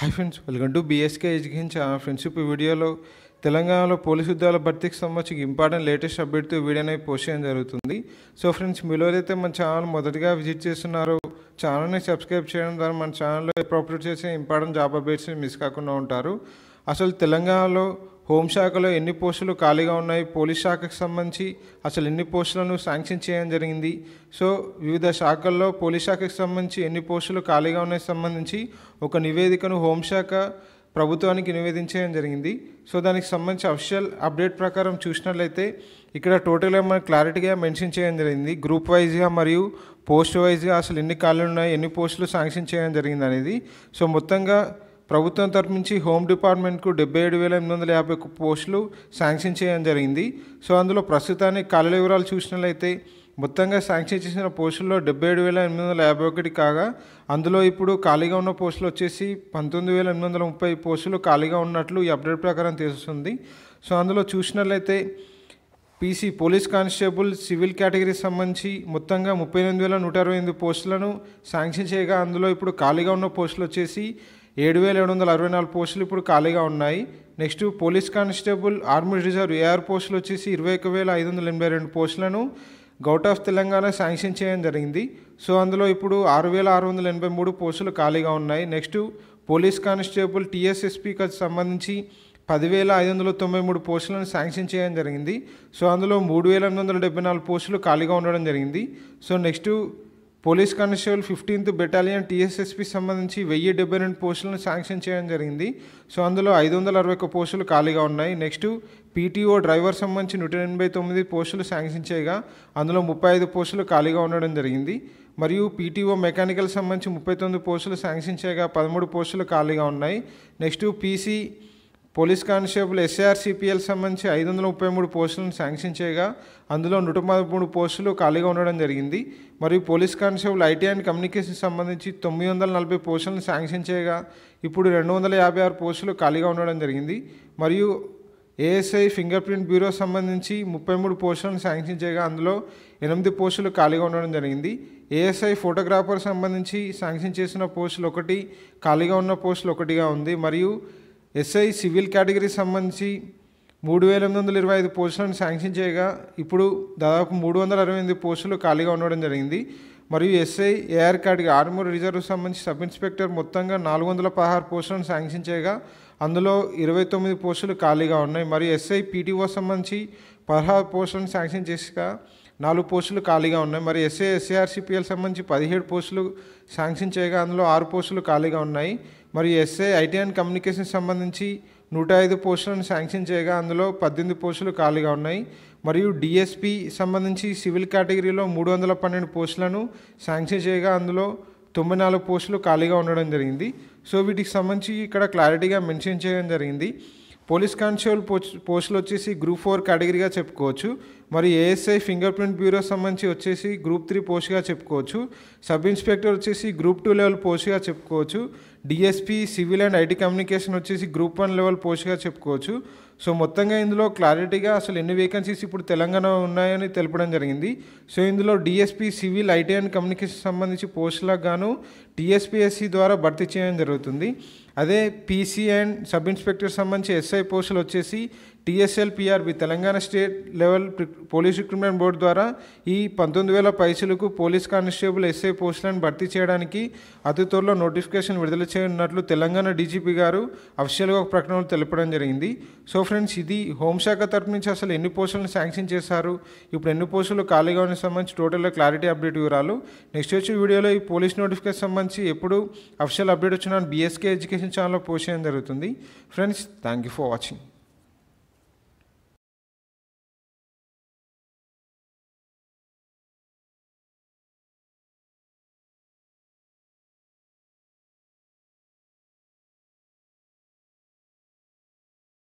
hi friends welcome to BSK education friendship ఇప్పుడు వీడియోలో తెలంగాణలో పోలీసు ఉద్యోగాల భర్తీకి సంబంధించి ఇంపార్టెంట్ లేటెస్ట్ అప్డేట్తో వీడియో అనేది పోస్ట్ చేయడం జరుగుతుంది సో ఫ్రెండ్స్ మీలో ఏదైతే మన ఛానల్ మొదటిగా విజిట్ చేస్తున్నారో ఛానల్ని సబ్స్క్రైబ్ చేయడం ద్వారా మన ఛానల్లో ఎప్పుడు చేసే ఇంపార్టెంట్ జాబ్ అప్డేట్స్ని మిస్ కాకుండా ఉంటారు అసలు తెలంగాణలో హోంశాఖలో ఎన్ని పోస్టులు ఖాళీగా ఉన్నాయి పోలీస్ శాఖకు సంబంధించి అసలు ఎన్ని పోస్టులను శాంక్షన్ చేయడం జరిగింది సో వివిధ శాఖల్లో పోలీస్ శాఖకు సంబంధించి ఎన్ని పోస్టులు ఖాళీగా ఉన్నాయి సంబంధించి ఒక నివేదికను హోంశాఖ ప్రభుత్వానికి నివేదించడం జరిగింది సో దానికి సంబంధించి అఫిషియల్ అప్డేట్ ప్రకారం చూసినట్లయితే ఇక్కడ టోటల్గా మనం క్లారిటీగా మెన్షన్ చేయడం జరిగింది గ్రూప్ వైజ్గా మరియు పోస్ట్ వైజ్గా అసలు ఎన్ని ఖాళీలు ఉన్నాయి ఎన్ని పోస్టులు శాంక్షన్ చేయడం జరిగింది అనేది సో మొత్తంగా ప్రభుత్వం తరపు నుంచి హోమ్ డిపార్ట్మెంట్కు డెబ్బై ఏడు వేల ఎనిమిది వందల యాభై పోస్టులు శాంక్షన్ చేయడం జరిగింది సో అందులో ప్రస్తుతానికి కళల వివరాలు చూసినట్లయితే మొత్తంగా శాంక్షన్ చేసిన పోస్టుల్లో డెబ్బై ఏడు వేల ఎనిమిది వందల యాభై ఒకటి కాగా అందులో ఇప్పుడు ఖాళీగా ఉన్న పోస్టులు వచ్చేసి పంతొమ్మిది వేల ఎనిమిది వందల ముప్పై పోస్టులు ఖాళీగా ఉన్నట్లు ఈ అప్డేట్ ప్రకారం తెలుస్తుంది సో అందులో చూసినట్లయితే పీసీ పోలీస్ కానిస్టేబుల్ సివిల్ కేటగిరీకి సంబంధించి మొత్తంగా ముప్పై ఎనిమిది వేల నూట అరవై ఎనిమిది పోస్టులను శాంక్షన్ చేయగా అందులో ఇప్పుడు ఖాళీగా ఉన్న పోస్టులు వచ్చేసి ఏడు వేల ఏడు వందల అరవై నాలుగు పోస్టులు ఇప్పుడు ఖాళీగా ఉన్నాయి next police constable army reserve AR పోస్టులు వచ్చేసి ఇరవై ఒక వేల ఐదు వందల ఎనభై రెండు పోస్టులను గౌట్ ఆఫ్ తెలంగాణ శాంక్షన్ చేయడం జరిగింది సో అందులో ఇప్పుడు ఆరు వేల ఆరు వందల ఎనభై మూడు పోస్టులు ఖాళీగా ఉన్నాయి నెక్స్ట్ పోలీస్ కానిస్టేబుల్ టీఎస్ఎస్పీకి సంబంధించి పదివేల ఐదు వందల తొంభై మూడు పోస్టులను శాంక్షన్ చేయడం జరిగింది సో అందులో మూడు వేల ఎనిమిది వందల డెబ్బై నాలుగు పోస్టులు ఖాళీగా ఉండడం జరిగింది so next police constable fifteenth battalion TSSP సంబంధించి వెయ్యి డెబ్బై రెండు పోస్టులను శాంక్షన్ చేయడం జరిగింది సో అందులో ఐదు వందల అరవై ఒక్క పోస్టులు ఖాళీగా ఉన్నాయి నెక్స్ట్ పీటీఓ డ్రైవర్ సంబంధించి నూట ఎనభై తొమ్మిది పోస్టులు శాంక్షన్ చేయగా అందులో ముప్పై ఐదు పోస్టులు ఖాళీగా ఉండడం జరిగింది మరియు పీటీఓ మెకానికల్ సంబంధించి ముప్పై తొమ్మిది పోస్టులు శాంక్షన్ చేయగా పదమూడు పోస్టులు ఖాళీగా ఉన్నాయి next PC police constable SARCPL సంబంధించి ఐదు వందల ముప్పై మూడు పోస్టులను శాంక్షన్ చేయగా అందులో నూట పదమూడు పోస్టులు ఖాళీగా ఉండడం జరిగింది మరియు police constable IT and communication సంబంధించి తొమ్మిది వందల నలభై పోస్టులను శాంక్షన్ చేయగా ఇప్పుడు రెండు వందల యాభై ఆరు పోస్టులు ఖాళీగా ఉండడం జరిగింది మరియు ఏఎస్ఐ ఫింగర్ ప్రింట్ బ్యూరో సంబంధించి ముప్పై మూడు పోస్టులను శాంక్షన్ చేయగా అందులో ఎనిమిది పోస్టులు ఖాళీగా ఉండడం జరిగింది ఏఎస్ఐ ఫోటోగ్రాఫర్ సంబంధించి శాంక్షన్ చేసిన పోస్టులు ఒకటి ఖాళీగా ఉన్న పోస్టులు ఒకటిగా ఉంది మరియు ఎస్ఐ సివిల్ కేటగిరీకి సంబంధించి మూడు వేల ఎనిమిది వందల ఇరవై ఐదు పోస్టులను శాంక్షన్ చేయగా ఇప్పుడు దాదాపు మూడు వందల అరవై ఎనిమిది పోస్టులు ఖాళీగా ఉండడం జరిగింది మరియు SI AR category armour reserve సంబంధించి సబ్ ఇన్స్పెక్టర్ మొత్తంగా నాలుగు వందల పదహారు పోస్టులను శాంక్షన్ చేయగా అందులో ఇరవై తొమ్మిది పోస్టులు ఖాళీగా ఉన్నాయి మరియు ఎస్ఐ పీటీఓ సంబంధించి పదహారు పోస్టులను శాంక్షన్ చేసిగా నాలుగు పోస్టులు ఖాళీగా ఉన్నాయి మరి ఎస్ఐ ఎస్ఐఆర్సిపిఎల్ సంబంధించి పదిహేడు పోస్టులు శాంక్షన్ చేయగా అందులో ఆరు పోస్టులు ఖాళీగా ఉన్నాయి మరియు ఎస్ఏ ఐటీ అండ్ కమ్యూనికేషన్ సంబంధించి నూట ఐదు పోస్టులను శాంక్షన్ చేయగా అందులో పద్దెనిమిది పోస్టులు ఖాళీగా ఉన్నాయి మరియు డిఎస్పి సంబంధించి సివిల్ కేటగిరీలో మూడు వందల పన్నెండు పోస్టులను శాంక్షన్ చేయగా అందులో తొంభై నాలుగు పోస్టులు ఖాళీగా ఉండడం జరిగింది సో వీటికి సంబంధించి ఇక్కడ క్లారిటీగా మెన్షన్ చేయడం జరిగింది పోలీస్ కానిస్టేబుల్ పోస్టులు వచ్చేసి గ్రూప్ ఫోర్ కేటగిరీగా చెప్పుకోవచ్చు మరి ఏఎస్ఐ ఫింగర్ ప్రింట్ బ్యూరో సంబంధించి వచ్చేసి గ్రూప్ త్రీ పోస్ట్గా చెప్పుకోవచ్చు సబ్ ఇన్స్పెక్టర్ వచ్చేసి గ్రూప్ టూ లెవెల్ పోస్ట్గా చెప్పుకోవచ్చు DSP civil and IT communication వచ్చేసి గ్రూప్ వన్ లెవెల్ పోస్ట్గా చెప్పుకోవచ్చు సో మొత్తంగా ఇందులో క్లారిటీగా అసలు ఎన్ని వేకెన్సీస్ ఇప్పుడు తెలంగాణ ఉన్నాయని తెలపడం జరిగింది సో ఇందులో DSP civil IT and communication సంబంధించి పోస్టులకు గాను టీఎస్పీఎస్సి ద్వారా భర్తీ చేయడం జరుగుతుంది అదే పీసీ అండ్ సబ్ ఇన్స్పెక్టర్ సంబంధించి ఎస్ఐ పోస్టులు వచ్చేసి TSLPRB Telangana state level police recruitment board ద్వారా ఈ పంతొమ్మిది వేల పైసలకు పోలీస్ కానిస్టేబుల్ ఎస్ఐ పోస్టులను భర్తీ చేయడానికి అతి త్వరలో నోటిఫికేషన్ విడుదల చేయనున్నట్లు తెలంగాణ డీజీపీ గారు అఫీషియల్గా ఒక ప్రకటనలో తెలపడం జరిగింది సో ఫ్రెండ్స్ ఇది హోంశాఖ తరపు నుంచి అసలు ఎన్ని పోస్టులను శాంక్షన్ చేశారు ఇప్పుడు ఎన్ని పోస్టులు ఖాళీగా ఉన్న సంబంధించి టోటల్గా క్లారిటీ అప్డేట్ వివరాలు నెక్స్ట్ వచ్చే వీడియోలో ఈ పోలీస్ నోటిఫికేషన్ సంబంధించి ఎప్పుడు అఫీషియల్ అప్డేట్ వచ్చిన బీఎస్కే ఎడ్యుకేషన్ ఛానల్లో పోస్ట్ చేయడం జరుగుతుంది friends thank you for watching